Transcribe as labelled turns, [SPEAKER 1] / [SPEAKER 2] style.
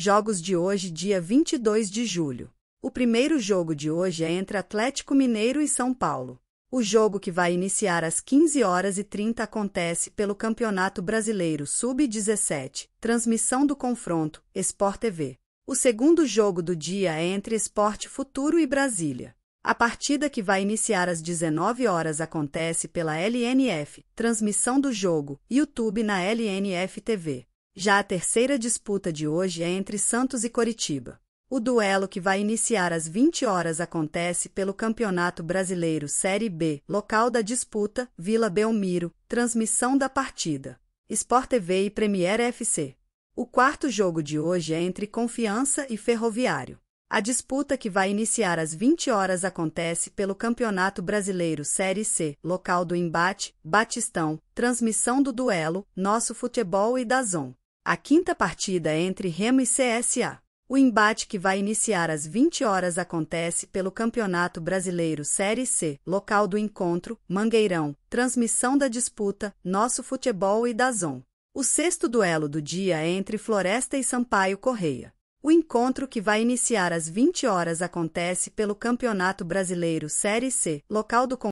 [SPEAKER 1] Jogos de hoje, dia 22 de julho. O primeiro jogo de hoje é entre Atlético Mineiro e São Paulo. O jogo que vai iniciar às 15 horas e 30 acontece pelo Campeonato Brasileiro Sub-17, transmissão do confronto, Sport TV. O segundo jogo do dia é entre Esporte Futuro e Brasília. A partida que vai iniciar às 19 horas acontece pela LNF, transmissão do jogo, YouTube na LNF TV. Já a terceira disputa de hoje é entre Santos e Coritiba. O duelo que vai iniciar às 20 horas acontece pelo Campeonato Brasileiro Série B, local da disputa, Vila Belmiro, transmissão da partida. Sport TV e Premier FC. O quarto jogo de hoje é entre Confiança e Ferroviário. A disputa que vai iniciar às 20 horas acontece pelo Campeonato Brasileiro Série C, local do embate, Batistão, transmissão do duelo, Nosso Futebol e Zon. A quinta partida entre Remo e CSA. O embate que vai iniciar às 20 horas acontece pelo Campeonato Brasileiro Série C. Local do encontro: Mangueirão. Transmissão da disputa: Nosso Futebol e Zon. O sexto duelo do dia é entre Floresta e Sampaio Correia. O encontro que vai iniciar às 20 horas acontece pelo Campeonato Brasileiro Série C. Local do